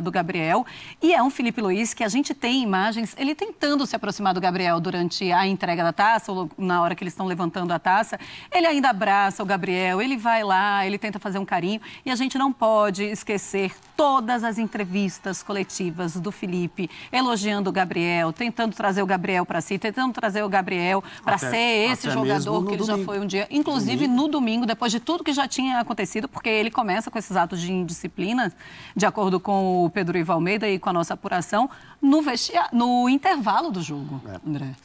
do Gabriel e é um Felipe Luiz que a gente tem imagens, ele tentando se aproximar do Gabriel durante a entrega da taça, ou na hora que eles estão levantando a taça, ele ainda abraça o Gabriel, ele vai lá, ele tenta fazer um carinho e a gente não pode esquecer todas as entrevistas coletivas do Felipe, elogiando o Gabriel, tentando trazer o Gabriel para si, tentando trazer o Gabriel para ser esse jogador que ele domingo. já foi um dia, inclusive domingo. no domingo, depois de tudo que já tinha acontecido, porque ele começa com esses atos de indisciplina, de acordo com o o Pedro Ivo Almeida e com a nossa apuração no, vestia... no intervalo do jogo, é. André.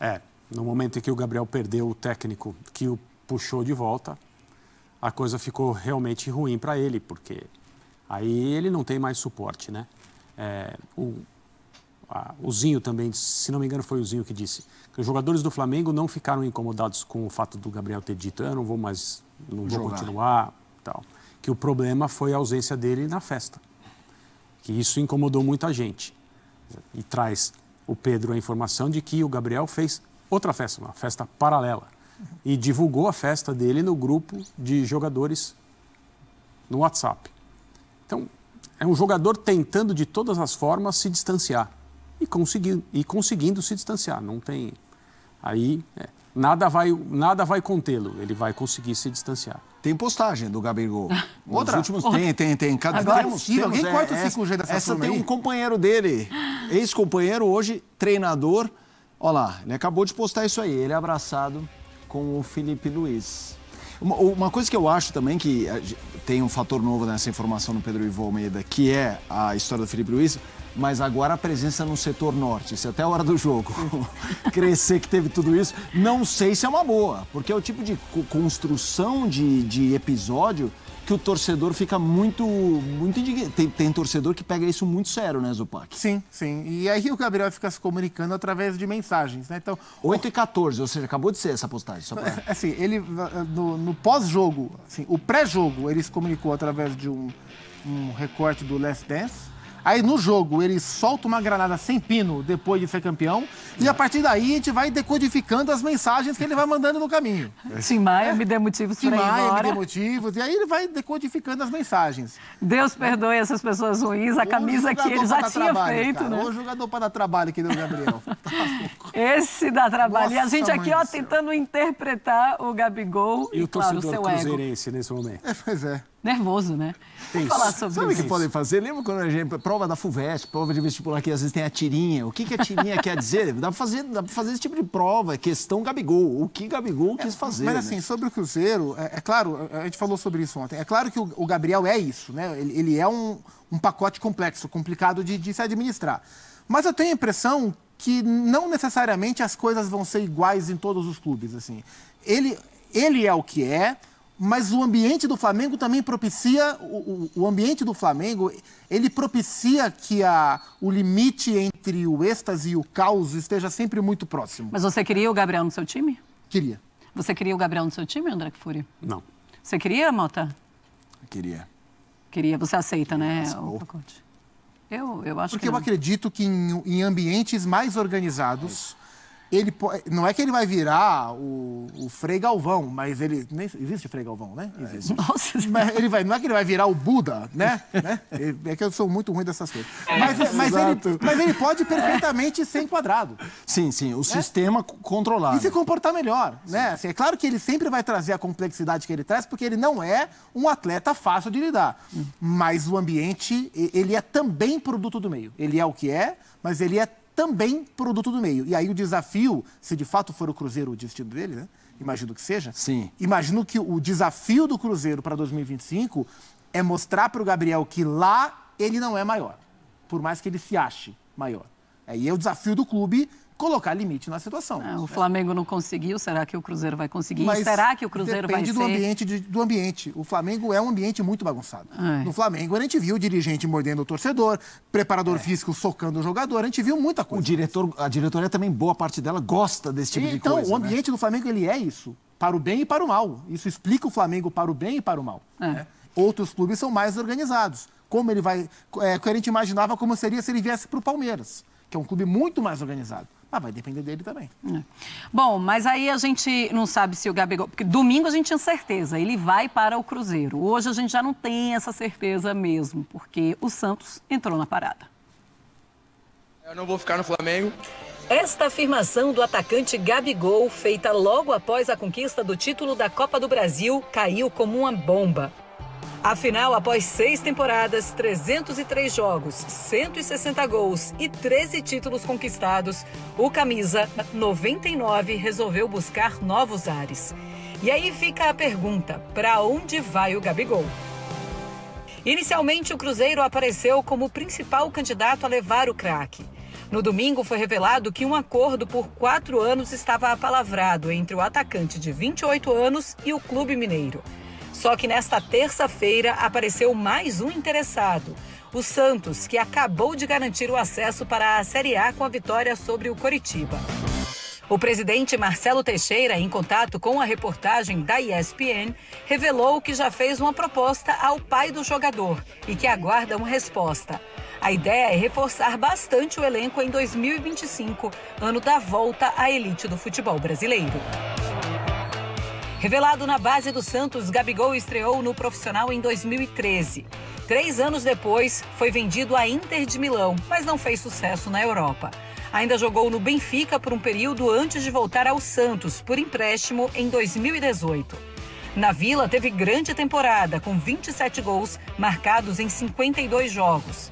É, no momento em que o Gabriel perdeu o técnico que o puxou de volta, a coisa ficou realmente ruim para ele, porque aí ele não tem mais suporte, né? É, o, a, o Zinho também, se não me engano, foi o Zinho que disse que os jogadores do Flamengo não ficaram incomodados com o fato do Gabriel ter dito ah, eu não vou mais, não vou Jogar. continuar, tal. Que o problema foi a ausência dele na festa que isso incomodou muita gente. E traz o Pedro a informação de que o Gabriel fez outra festa, uma festa paralela, e divulgou a festa dele no grupo de jogadores no WhatsApp. Então, é um jogador tentando de todas as formas se distanciar e, conseguindo e conseguindo se distanciar. Não tem. Aí, é nada vai, nada vai contê-lo, ele vai conseguir se distanciar. Tem postagem do Gabigol. Outra? Últimos... Tem, tem, tem. Cada Agora, temos, possível, temos, alguém é, o 5G é dessa Essa tem aí. um companheiro dele, ex-companheiro, hoje treinador. Olha lá, ele acabou de postar isso aí, ele é abraçado com o Felipe Luiz. Uma, uma coisa que eu acho também que eh, tem um fator novo nessa informação do Pedro Ivo Almeida, que é a história do Felipe Luiz, mas agora a presença no setor norte, se é até a hora do jogo crescer que teve tudo isso, não sei se é uma boa, porque é o tipo de construção de, de episódio que o torcedor fica muito, muito indignado. Tem, tem torcedor que pega isso muito sério, né, Zupac? Sim, sim. E aí o Gabriel fica se comunicando através de mensagens, né? Então, 8 e 14, ou seja, acabou de ser essa postagem. Só pra... É, assim, ele, no, no pós-jogo, assim, o pré-jogo, ele se comunicou através de um, um recorte do Last Dance, Aí no jogo ele solta uma granada sem pino depois de ser campeão. E a partir daí a gente vai decodificando as mensagens que ele vai mandando no caminho. Tim Maia, é. me dê motivos Tim para Maia, me dê motivos. E aí ele vai decodificando as mensagens. Deus perdoe essas pessoas ruins, a camisa que ele já tinha trabalho, feito. Né? O jogador para dar trabalho aqui no Gabriel. Tá Esse dá trabalho. Nossa, e a gente aqui, ó, tentando interpretar o Gabigol e, e o claro, torcedor o seu cruzeirense nesse momento. É, pois é nervoso, né? Tem, falar sobre sabe o que podem fazer? Lembra quando a gente. Prova da FUVEST, prova de vestibular, que às vezes tem a tirinha. O que, que a tirinha quer dizer? Dá pra, fazer, fazer esse tipo de prova, questão Gabigol. O que Gabigol quis fazer. É, mas assim, né? sobre o Cruzeiro, é, é, claro, a gente falou sobre isso ontem. É claro que o, o Gabriel é isso, né? Ele, ele é um, um, pacote complexo, complicado de, de se administrar. Mas eu tenho a impressão que não necessariamente as coisas vão ser iguais em todos os clubes. assim. Ele, ele é o que é mas o ambiente do Flamengo também propicia, o, o, ambiente do Flamengo, ele propicia que a, o limite entre o êxtase e o caos esteja sempre muito próximo. Mas você queria o Gabriel no seu time? Queria. Você queria o Gabriel no seu time, André Kfouri? Não. Você queria, Mota? queria. Queria, você aceita, né, queria, né, o pacote? Eu, eu acho Porque eu acredito que em, em ambientes mais organizados é ele não é que ele vai virar o, o Frei Galvão, mas ele nem, existe Frei Galvão, né? É. Existe. Nossa. Mas ele vai, não é que ele vai virar o Buda, né? né? É que eu sou muito ruim dessas coisas. Mas, é, mas, ele, mas ele, pode perfeitamente ser enquadrado. Sim, sim, o né? sistema controlado. E se comportar melhor, né? sim. né? Assim, é claro que ele sempre vai trazer a complexidade que ele traz, porque ele não é um atleta fácil de lidar. Hum. Mas o ambiente, ele é também produto do meio. Ele é o que é, mas ele é também produto do meio. E aí o desafio, se de fato for o Cruzeiro o destino dele, né? imagino que seja. Sim. Imagino que o desafio do Cruzeiro para 2025 é mostrar para o Gabriel que lá ele não é maior, por mais que ele se ache maior. Aí e é o desafio do clube colocar limite na situação. Não, ah, o né? Flamengo não conseguiu, será que o Cruzeiro vai conseguir? Mas será que o Cruzeiro vai do ser? Ambiente, do ambiente. O Flamengo é um ambiente muito bagunçado. Ai. É. No Flamengo, a gente viu o dirigente mordendo o torcedor, preparador é. físico socando o jogador, a gente viu muita coisa. O diretor, a diretoria também, boa parte dela, gosta desse tipo e, de então, coisa. Então, o né? ambiente né? do Flamengo, ele é isso. Para o bem e para o mal. Isso explica o Flamengo para o bem e para o mal. É. Né? Outros clubes são mais organizados. Como ele vai... É, a gente imaginava como seria se ele viesse para o Palmeiras, que é um clube muito mais organizado. Mas ah, vai depender dele também. É. Bom, mas aí a gente não sabe se o Gabigol. Porque domingo a gente tinha certeza, ele vai para o Cruzeiro. Hoje a gente já não tem essa certeza mesmo, porque o Santos entrou na parada. Eu não vou ficar no Flamengo. Esta afirmação do atacante Gabigol, feita logo após a conquista do título da Copa do Brasil, caiu como uma bomba. Afinal, após seis temporadas, 303 jogos, 160 gols e 13 títulos conquistados, o camisa 99 resolveu buscar novos ares. E aí fica a pergunta: para onde vai o Gabigol? Inicialmente, o Cruzeiro apareceu como o principal candidato a levar o craque. No domingo, foi revelado que um acordo por quatro anos estava apalavrado entre o atacante de 28 anos e o clube mineiro. Só que nesta terça-feira apareceu mais um interessado. O Santos, que acabou de garantir o acesso para a Série A com a vitória sobre o Coritiba. O presidente Marcelo Teixeira, em contato com a reportagem da ESPN, revelou que já fez uma proposta ao pai do jogador e que aguarda uma resposta. A ideia é reforçar bastante o elenco em 2025, ano da volta à elite do futebol brasileiro. Revelado na base do Santos, Gabigol estreou no profissional em 2013. Três anos depois, foi vendido à Inter de Milão, mas não fez sucesso na Europa. Ainda jogou no Benfica por um período antes de voltar ao Santos, por empréstimo, em 2018. Na Vila, teve grande temporada, com 27 gols marcados em 52 jogos.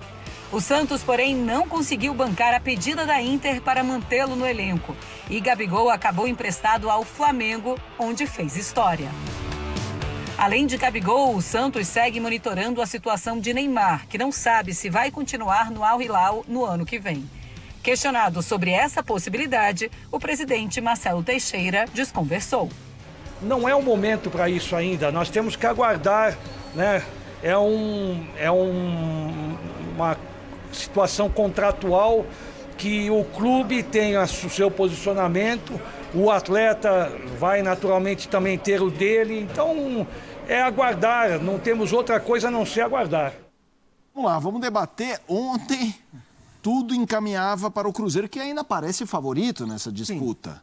O Santos, porém, não conseguiu bancar a pedida da Inter para mantê-lo no elenco. E Gabigol acabou emprestado ao Flamengo, onde fez história. Além de Gabigol, o Santos segue monitorando a situação de Neymar, que não sabe se vai continuar no Al Hilal no ano que vem. Questionado sobre essa possibilidade, o presidente Marcelo Teixeira desconversou. Não é o momento para isso ainda. Nós temos que aguardar, né? É um, é um, uma situação contratual que o clube tenha o seu posicionamento, o atleta vai naturalmente também ter o dele. Então é aguardar, não temos outra coisa a não ser aguardar. Vamos lá, vamos debater. Ontem tudo encaminhava para o Cruzeiro, que ainda parece favorito nessa disputa. Sim.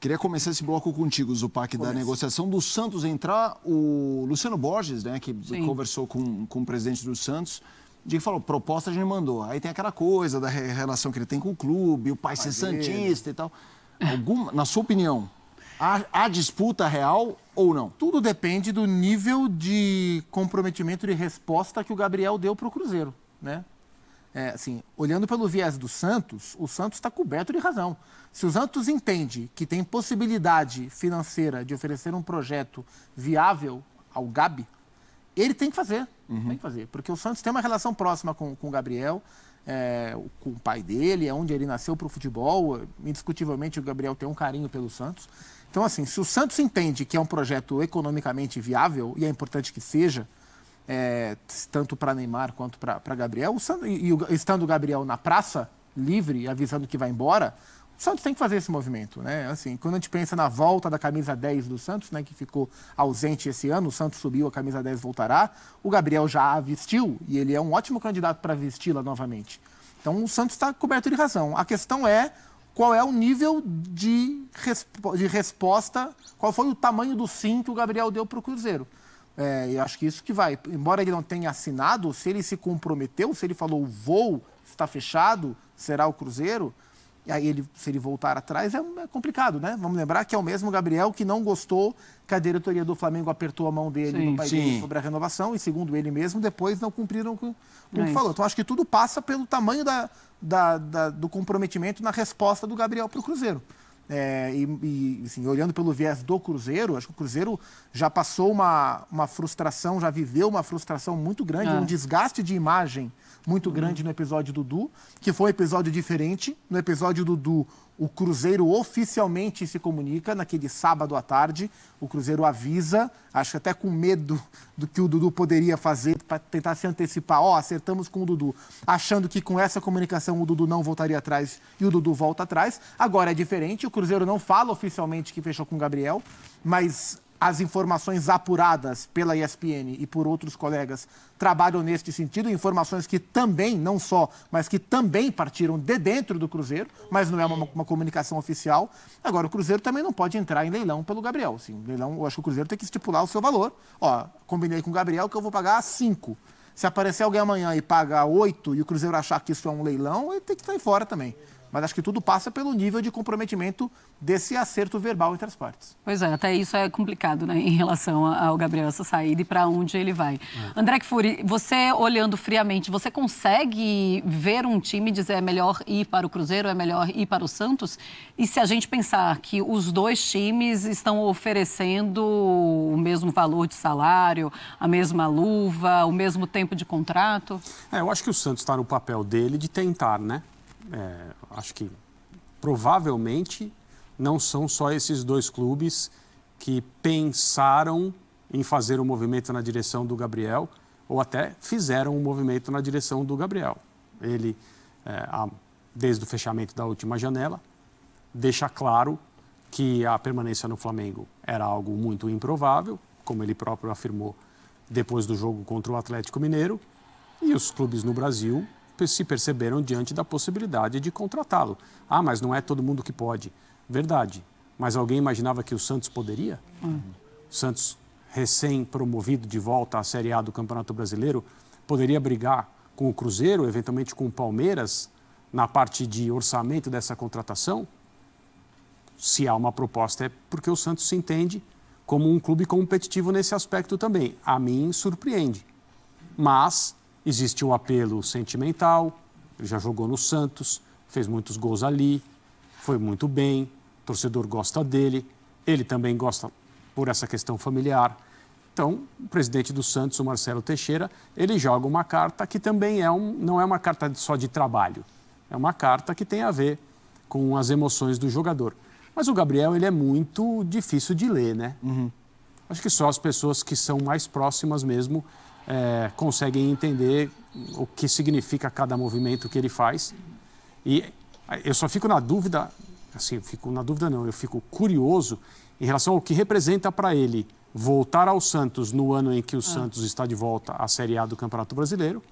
Queria começar esse bloco contigo, Zupac, Começa. da negociação do Santos entrar. O Luciano Borges, né, que Sim. conversou com, com o presidente do Santos, de que falou, proposta a gente mandou. Aí tem aquela coisa da relação que ele tem com o clube, o pai ser santista e tal. Alguma, na sua opinião, há, há disputa real ou não? Tudo depende do nível de comprometimento de resposta que o Gabriel deu para o Cruzeiro, né? É, assim, olhando pelo viés do Santos, o Santos está coberto de razão. Se o Santos entende que tem possibilidade financeira de oferecer um projeto viável ao Gabi, ele tem que fazer. Uhum. Tem que fazer. Porque o Santos tem uma relação próxima com, com o Gabriel, é, com o pai dele, é onde ele nasceu para o futebol. Indiscutivelmente, o Gabriel tem um carinho pelo Santos. Então, assim, se o Santos entende que é um projeto economicamente viável, e é importante que seja, é, tanto para Neymar quanto para Gabriel, o Santos, e, e, estando o Gabriel na praça, livre, avisando que vai embora, o Santos tem que fazer esse movimento, né? Assim, quando a gente pensa na volta da camisa 10 do Santos, né, que ficou ausente esse ano, o Santos subiu, a camisa 10 voltará. O Gabriel já a vestiu e ele é um ótimo candidato para vesti-la novamente. Então o Santos está coberto de razão. A questão é qual é o nível de, de resposta, qual foi o tamanho do sim que o Gabriel deu para o Cruzeiro. É, eu acho que isso que vai. Embora ele não tenha assinado, se ele se comprometeu, se ele falou vou, está fechado, será o Cruzeiro e aí, ele, se ele voltar atrás, é, é, complicado, né? Vamos lembrar que é o mesmo Gabriel que não gostou que a diretoria do Flamengo apertou a mão dele sim, no país sobre a renovação e, segundo ele mesmo, depois não cumpriram com, com o que é falou. Então, acho que tudo passa pelo tamanho da, da, da, do comprometimento na resposta do Gabriel para o Cruzeiro. É, e, e assim, olhando pelo viés do Cruzeiro, acho que o Cruzeiro já passou uma, uma frustração, já viveu uma frustração muito grande, ah. um desgaste de imagem muito uhum. grande no episódio Dudu, que foi um episódio diferente. No episódio Dudu, o Cruzeiro oficialmente se comunica naquele sábado à tarde. O Cruzeiro avisa, acho que até com medo do que o Dudu poderia fazer para tentar se antecipar. Ó, oh, acertamos com o Dudu, achando que com essa comunicação o Dudu não voltaria atrás e o Dudu volta atrás. Agora é diferente, o Cruzeiro não fala oficialmente que fechou com o Gabriel, mas as informações apuradas pela ESPN e por outros colegas trabalham neste sentido, informações que também, não só, mas que também partiram de dentro do Cruzeiro, mas não é uma, uma comunicação oficial. Agora, o Cruzeiro também não pode entrar em leilão pelo Gabriel. Assim, leilão, eu acho que o Cruzeiro tem que estipular o seu valor. Ó, combinei com o Gabriel que eu vou pagar 5. Se aparecer alguém amanhã e paga 8 e o Cruzeiro achar que isso é um leilão, ele tem que sair fora também. Mas acho que tudo passa pelo nível de comprometimento desse acerto verbal entre as partes. Pois é, até isso é complicado, né, em relação ao Gabriel, essa saída e para onde ele vai. É. André Kfouri, você olhando friamente, você consegue ver um time dizer é melhor ir para o Cruzeiro, é melhor ir para o Santos? E se a gente pensar que os dois times estão oferecendo o mesmo valor de salário, a mesma luva, o mesmo tempo de contrato? É, eu acho que o Santos está no papel dele de tentar, né? é, acho que provavelmente não são só esses dois clubes que pensaram em fazer o um movimento na direção do Gabriel ou até fizeram um movimento na direção do Gabriel. Ele, é, a, desde o fechamento da última janela, deixa claro que a permanência no Flamengo era algo muito improvável, como ele próprio afirmou depois do jogo contra o Atlético Mineiro, e os clubes no Brasil se perceberam diante da possibilidade de contratá-lo. Ah, mas não é todo mundo que pode. Verdade. Mas alguém imaginava que o Santos poderia? Uhum. Santos, recém-promovido de volta à Série A do Campeonato Brasileiro, poderia brigar com o Cruzeiro, eventualmente com o Palmeiras, na parte de orçamento dessa contratação? Se há uma proposta, é porque o Santos se entende como um clube competitivo nesse aspecto também. A mim surpreende. Mas Existe um apelo sentimental, ele já jogou no Santos, fez muitos gols ali, foi muito bem, o torcedor gosta dele, ele também gosta por essa questão familiar. Então, o presidente do Santos, o Marcelo Teixeira, ele joga uma carta que também é um, não é uma carta só de trabalho, é uma carta que tem a ver com as emoções do jogador. Mas o Gabriel, ele é muito difícil de ler, né? Uhum. Acho que só as pessoas que são mais próximas mesmo é, conseguem entender o que significa cada movimento que ele faz. E eu só fico na dúvida, assim, fico na dúvida não, eu fico curioso em relação ao que representa para ele voltar ao Santos no ano em que o ah. Santos está de volta à Série A do Campeonato Brasileiro.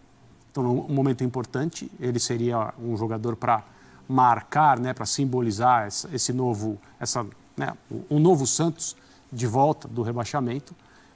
Então, um momento importante, ele seria um jogador para marcar, né, para simbolizar esse novo, essa, né, um novo Santos de volta do rebaixamento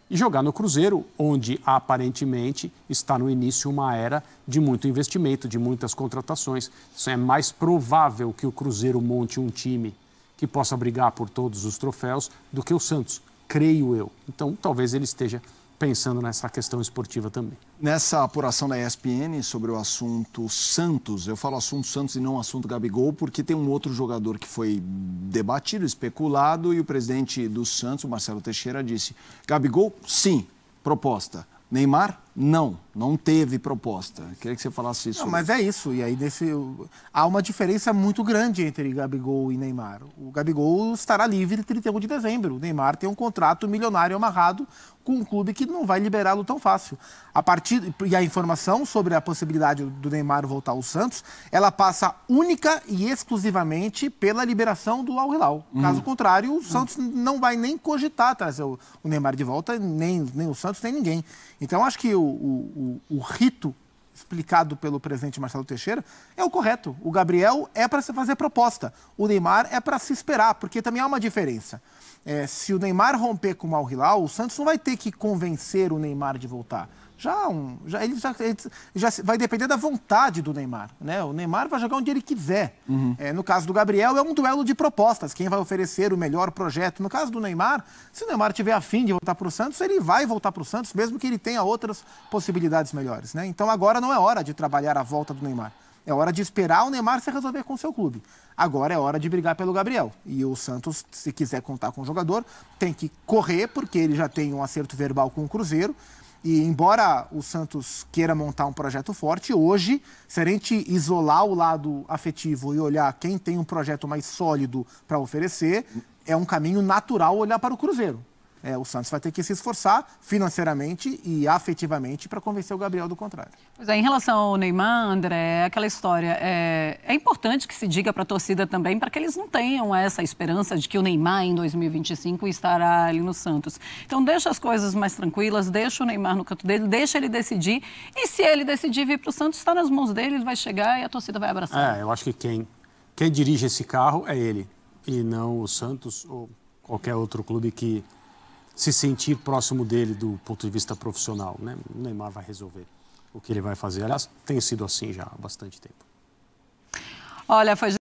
e jogar no Cruzeiro, onde aparentemente está no início uma era de muito investimento, de muitas contratações. Isso é mais provável que o Cruzeiro monte um time que possa brigar por todos os troféus do que o Santos, creio eu. Então, talvez ele esteja pensando nessa questão esportiva também. Nessa apuração da ESPN sobre o assunto Santos, eu falo assunto Santos e não assunto Gabigol, porque tem um outro jogador que foi debatido, especulado, e o presidente do Santos, Marcelo Teixeira, disse: Gabigol, sim, proposta. Neymar, não, não teve proposta. Queria que você falasse isso. Não, mas é isso. E aí desse, há uma diferença muito grande entre Gabigol e Neymar. O Gabigol estará livre 31 de dezembro. O Neymar tem um contrato milionário amarrado com um clube que não vai liberá-lo tão fácil. A partir e a informação sobre a possibilidade do Neymar voltar ao Santos, ela passa única e exclusivamente pela liberação do Al Hilal. Hum. Caso hum. contrário, o hum. Santos hum. não vai nem cogitar trazer o Neymar de volta, nem, nem o Santos, nem ninguém. Então acho que o o, o, o rito explicado pelo presidente Marcelo Teixeira, é o correto. O Gabriel é para se fazer proposta, o Neymar é para se esperar, porque também há uma diferença. É, se o Neymar romper com o Al Hilal, o Santos não vai ter que convencer o Neymar de voltar já, um, já, ele já, ele já vai depender da vontade do Neymar. Né? O Neymar vai jogar onde ele quiser. Uhum. É, no caso do Gabriel, é um duelo de propostas. Quem vai oferecer o melhor projeto? No caso do Neymar, se o Neymar tiver afim de voltar para o Santos, ele vai voltar para o Santos, mesmo que ele tenha outras possibilidades melhores. Né? Então agora não é hora de trabalhar a volta do Neymar. É hora de esperar o Neymar se resolver com seu clube. Agora é hora de brigar pelo Gabriel. E o Santos, se quiser contar com o jogador, tem que correr, porque ele já tem um acerto verbal com o Cruzeiro. E embora o Santos queira montar um projeto forte, hoje, se a gente isolar o lado afetivo e olhar quem tem um projeto mais sólido para oferecer, é um caminho natural olhar para o Cruzeiro é, o Santos vai ter que se esforçar financeiramente e afetivamente para convencer o Gabriel do contrário. Pois é, em relação ao Neymar, André, aquela história, é, é importante que se diga para a torcida também, para que eles não tenham essa esperança de que o Neymar em 2025 estará ali no Santos. Então deixa as coisas mais tranquilas, deixa o Neymar no canto dele, deixa ele decidir e se ele decidir vir para o Santos, está nas mãos dele, ele vai chegar e a torcida vai abraçar. É, eu acho que quem, quem dirige esse carro é ele e não o Santos ou qualquer outro clube que se sentir próximo dele do ponto de vista profissional. Né? O Neymar vai resolver o que ele vai fazer. Aliás, tem sido assim já há bastante tempo. Olha, foi